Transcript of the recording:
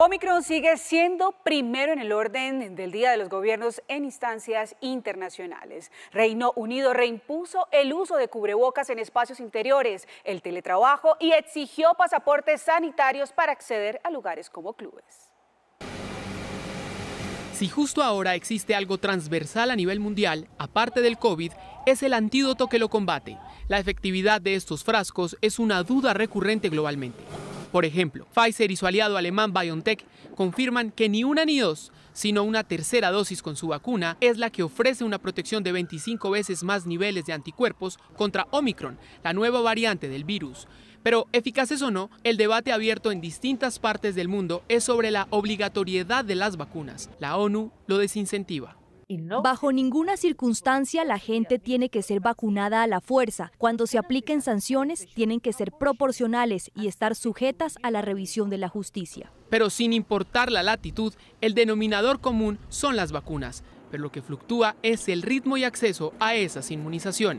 Omicron sigue siendo primero en el orden del día de los gobiernos en instancias internacionales. Reino Unido reimpuso el uso de cubrebocas en espacios interiores, el teletrabajo y exigió pasaportes sanitarios para acceder a lugares como clubes. Si justo ahora existe algo transversal a nivel mundial, aparte del COVID, es el antídoto que lo combate. La efectividad de estos frascos es una duda recurrente globalmente. Por ejemplo, Pfizer y su aliado alemán BioNTech confirman que ni una ni dos, sino una tercera dosis con su vacuna es la que ofrece una protección de 25 veces más niveles de anticuerpos contra Omicron, la nueva variante del virus. Pero eficaces o no, el debate abierto en distintas partes del mundo es sobre la obligatoriedad de las vacunas. La ONU lo desincentiva. Bajo ninguna circunstancia la gente tiene que ser vacunada a la fuerza. Cuando se apliquen sanciones, tienen que ser proporcionales y estar sujetas a la revisión de la justicia. Pero sin importar la latitud, el denominador común son las vacunas, pero lo que fluctúa es el ritmo y acceso a esas inmunizaciones.